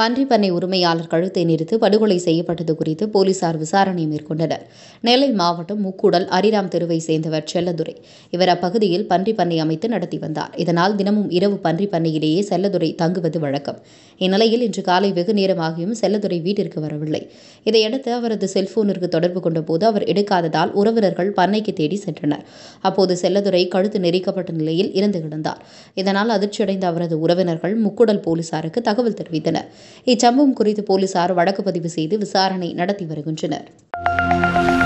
பன்றி பண்ணை உரிமையாளர் கழுத்தை நிறுத்து படுகொலை செய்யப்பட்டது குறித்து போலீசார் விசாரணை மேற்கொண்டனர் நெல்லை மாவட்டம் முக்கூடல் அரிராம் தெருவை சேர்ந்தவர் செல்லதுரை இவர் அப்பகுதியில் பன்றி பண்ணை அமைத்து நடத்தி வந்தார் இதனால் தினமும் இரவு பன்றி பண்ணையிலேயே செல்லதுரை தங்குவது வழக்கம் இந்நிலையில் இன்று காலை வெகு நேரமாகியும் செல்லதுரை வீட்டிற்கு வரவில்லை இதையடுத்து அவரது செல்போனிற்கு தொடர்பு கொண்டபோது அவர் எடுக்காததால் உறவினர்கள் பண்ணைக்கு தேடி சென்றனர் அப்போது செல்லதுரை கழுத்து நெரிக்கப்பட்ட நிலையில் இறந்து கிடந்தார் இதனால் அதிர்ச்சியடைந்த அவரது உறவினர்கள் முக்குடல் போலீசாருக்கு தகவல் தெரிவித்தனர் இச்சம்பவம் குறித்து போலீசார் வழக்கு பதிவு செய்து விசாரணை நடத்தி வருகின்றனர்